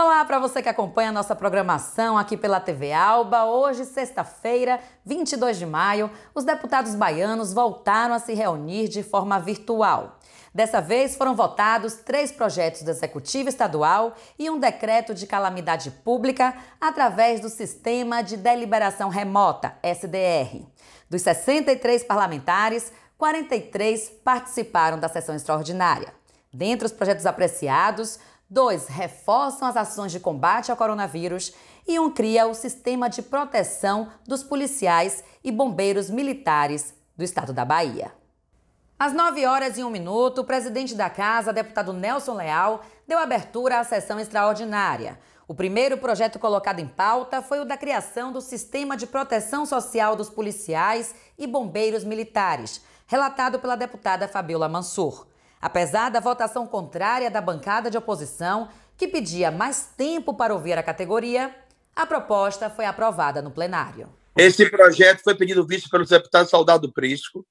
Olá para você que acompanha nossa programação aqui pela TV Alba. Hoje, sexta-feira, 22 de maio, os deputados baianos voltaram a se reunir de forma virtual. Dessa vez foram votados três projetos do Executivo Estadual e um decreto de calamidade pública através do Sistema de Deliberação Remota, SDR. Dos 63 parlamentares, 43 participaram da sessão extraordinária. Dentre os projetos apreciados, dois reforçam as ações de combate ao coronavírus e um cria o sistema de proteção dos policiais e bombeiros militares do estado da Bahia. Às 9 horas e 1 minuto, o presidente da casa, deputado Nelson Leal, deu abertura à sessão extraordinária. O primeiro projeto colocado em pauta foi o da criação do Sistema de Proteção Social dos Policiais e Bombeiros Militares, relatado pela deputada Fabiola Mansur. Apesar da votação contrária da bancada de oposição, que pedia mais tempo para ouvir a categoria, a proposta foi aprovada no plenário. Esse projeto foi pedido visto pelo deputado Saudado Prisco.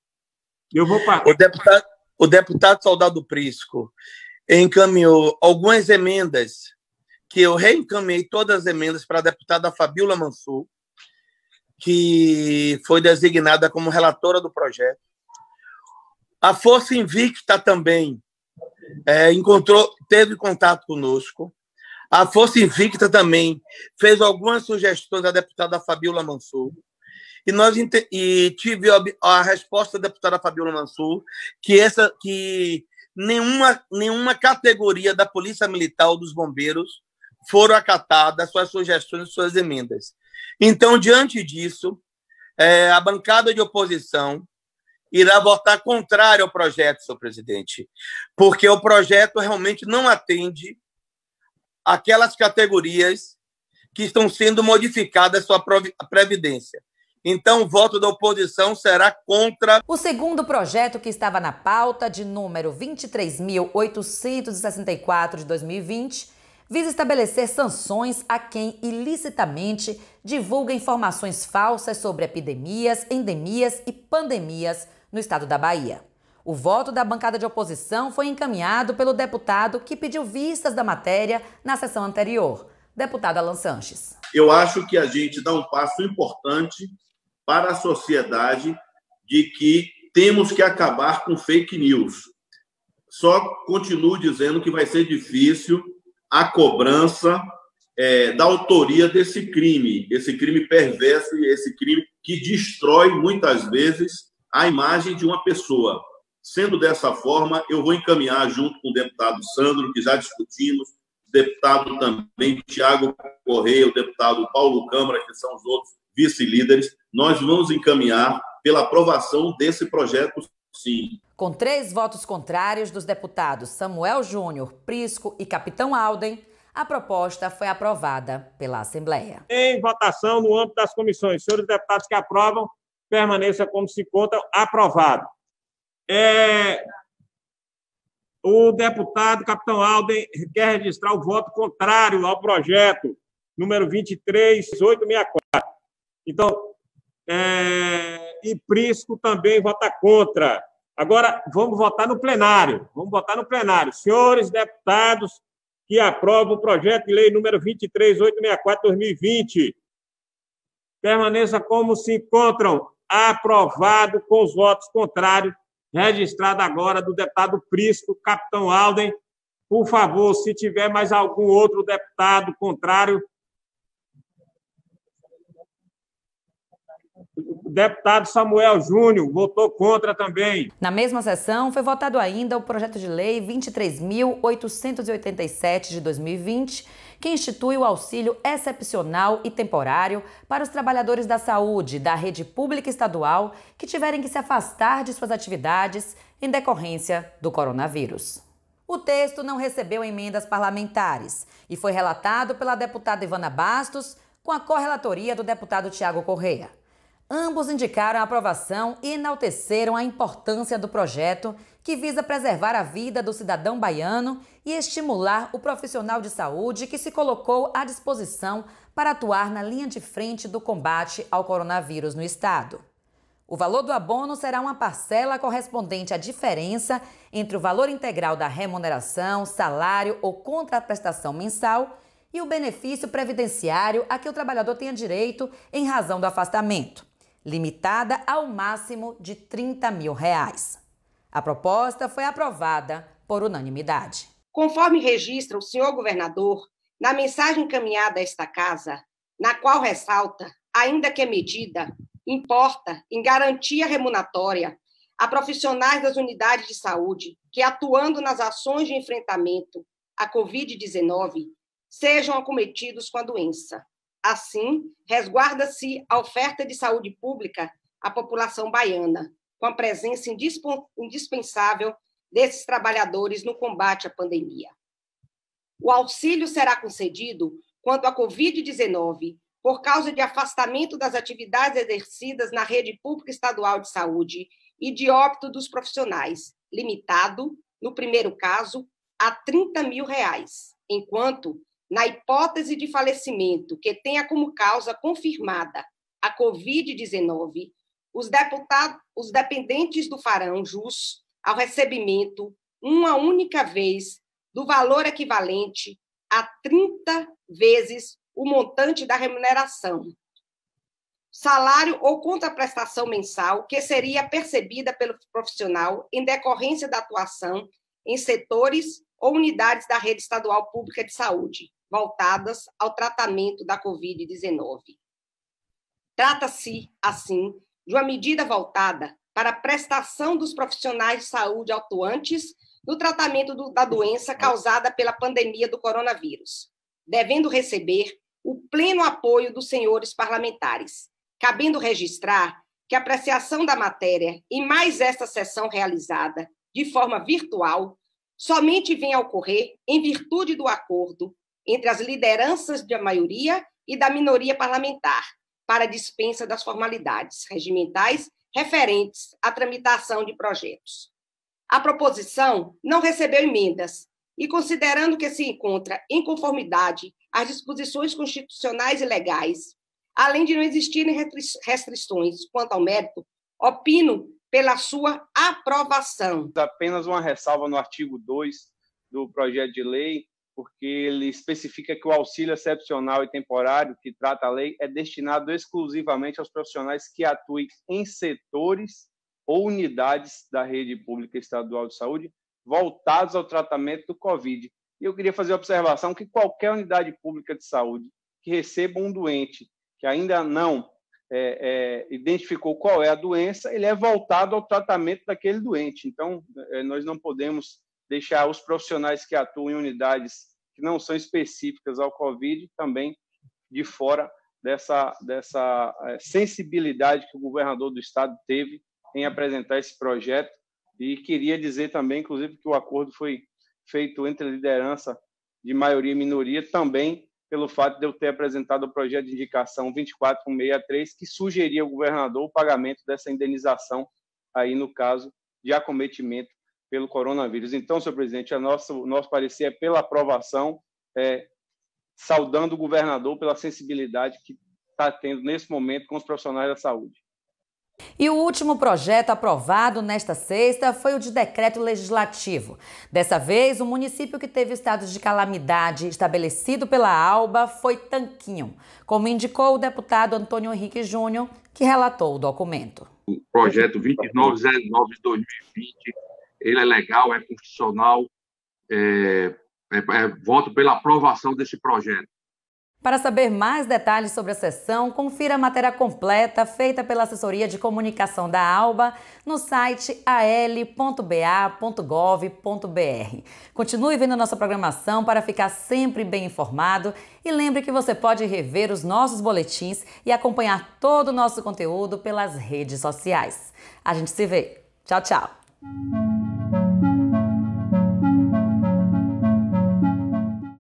Eu vou para. O deputado, o deputado Saudado Prisco encaminhou algumas emendas, que eu reencaminhei todas as emendas para a deputada Fabiola Mansur, que foi designada como relatora do projeto. A Força Invicta também é, encontrou, teve contato conosco. A Força Invicta também fez algumas sugestões à deputada Fabiola Mansur. E nós e tive a resposta da deputada Fabiola Mansur que essa que nenhuma, nenhuma categoria da Polícia Militar ou dos bombeiros foram acatadas suas sugestões, suas emendas. Então, diante disso, é, a bancada de oposição irá votar contrário ao projeto, senhor presidente, porque o projeto realmente não atende aquelas categorias que estão sendo modificadas sua previdência. Então, o voto da oposição será contra. O segundo projeto que estava na pauta, de número 23.864 de 2020, visa estabelecer sanções a quem ilicitamente divulga informações falsas sobre epidemias, endemias e pandemias no estado da Bahia. O voto da bancada de oposição foi encaminhado pelo deputado que pediu vistas da matéria na sessão anterior, deputado Alan Sanches. Eu acho que a gente dá um passo importante para a sociedade de que temos que acabar com fake news. Só continuo dizendo que vai ser difícil a cobrança é, da autoria desse crime, esse crime perverso e esse crime que destrói muitas vezes a imagem de uma pessoa. Sendo dessa forma, eu vou encaminhar junto com o deputado Sandro, que já discutimos, deputado também Tiago Correia, o deputado Paulo Câmara, que são os outros vice-líderes, nós vamos encaminhar pela aprovação desse projeto, sim. Com três votos contrários dos deputados Samuel Júnior, Prisco e Capitão Alden, a proposta foi aprovada pela Assembleia. Em votação no âmbito das comissões, senhores deputados que aprovam, permaneça como se encontra, aprovado. É, o deputado Capitão Alden quer registrar o voto contrário ao projeto número 23864. Então, é, e Prisco também vota contra. Agora, vamos votar no plenário. Vamos votar no plenário. Senhores deputados que aprovam o projeto de lei número 23864-2020, permaneça como se encontram, aprovado com os votos contrários, registrado agora do deputado Prisco, capitão Alden. Por favor, se tiver mais algum outro deputado contrário, o deputado Samuel Júnior votou contra também. Na mesma sessão, foi votado ainda o projeto de lei 23.887 de 2020, que institui o auxílio excepcional e temporário para os trabalhadores da saúde da rede pública estadual que tiverem que se afastar de suas atividades em decorrência do coronavírus. O texto não recebeu emendas parlamentares e foi relatado pela deputada Ivana Bastos com a correlatoria do deputado Tiago Correia. Ambos indicaram a aprovação e enalteceram a importância do projeto que visa preservar a vida do cidadão baiano e estimular o profissional de saúde que se colocou à disposição para atuar na linha de frente do combate ao coronavírus no estado. O valor do abono será uma parcela correspondente à diferença entre o valor integral da remuneração, salário ou contraprestação mensal e o benefício previdenciário a que o trabalhador tenha direito em razão do afastamento limitada ao máximo de 30 mil reais. A proposta foi aprovada por unanimidade. Conforme registra o senhor governador, na mensagem encaminhada a esta casa, na qual ressalta, ainda que medida, importa em garantia remuneratória a profissionais das unidades de saúde que, atuando nas ações de enfrentamento à Covid-19, sejam acometidos com a doença. Assim, resguarda-se a oferta de saúde pública à população baiana, com a presença indispensável desses trabalhadores no combate à pandemia. O auxílio será concedido quando a Covid-19, por causa de afastamento das atividades exercidas na rede pública estadual de saúde e de óbito dos profissionais, limitado, no primeiro caso, a 30 mil reais, enquanto, na hipótese de falecimento que tenha como causa confirmada a Covid-19, os, os dependentes do farão jus ao recebimento, uma única vez, do valor equivalente a 30 vezes o montante da remuneração, salário ou contraprestação mensal que seria percebida pelo profissional em decorrência da atuação em setores ou unidades da rede estadual pública de saúde, voltadas ao tratamento da Covid-19. Trata-se, assim, de uma medida voltada para a prestação dos profissionais de saúde atuantes no tratamento do, da doença causada pela pandemia do coronavírus, devendo receber o pleno apoio dos senhores parlamentares, cabendo registrar que a apreciação da matéria e mais esta sessão realizada de forma virtual somente vem a ocorrer em virtude do acordo entre as lideranças da maioria e da minoria parlamentar, para dispensa das formalidades regimentais referentes à tramitação de projetos. A proposição não recebeu emendas e, considerando que se encontra em conformidade às disposições constitucionais e legais, além de não existirem restrições quanto ao mérito, opino pela sua aprovação. Apenas uma ressalva no artigo 2 do projeto de lei, porque ele especifica que o auxílio excepcional e temporário que trata a lei é destinado exclusivamente aos profissionais que atuem em setores ou unidades da rede pública estadual de saúde voltados ao tratamento do Covid. E eu queria fazer a observação que qualquer unidade pública de saúde que receba um doente que ainda não é, é, identificou qual é a doença, ele é voltado ao tratamento daquele doente. Então, é, nós não podemos deixar os profissionais que atuam em unidades que não são específicas ao Covid também de fora dessa, dessa eh, sensibilidade que o governador do estado teve em apresentar esse projeto. E queria dizer também, inclusive, que o acordo foi feito entre a liderança de maioria e minoria, também pelo fato de eu ter apresentado o projeto de indicação 24163, que sugeria ao governador o pagamento dessa indenização, aí no caso de acometimento pelo coronavírus. Então, senhor presidente, a é nossa, o nosso parecer é pela aprovação, é, saudando o governador pela sensibilidade que está tendo nesse momento com os profissionais da saúde. E o último projeto aprovado nesta sexta foi o de decreto legislativo. Dessa vez, o município que teve estado de calamidade estabelecido pela ALBA foi Tanquinho, como indicou o deputado Antônio Henrique Júnior, que relatou o documento. O projeto 2909-2020 ele é legal, é constitucional, é, é, é, voto pela aprovação desse projeto. Para saber mais detalhes sobre a sessão, confira a matéria completa feita pela assessoria de comunicação da ALBA no site al.ba.gov.br. Continue vendo nossa programação para ficar sempre bem informado e lembre que você pode rever os nossos boletins e acompanhar todo o nosso conteúdo pelas redes sociais. A gente se vê. Tchau, tchau.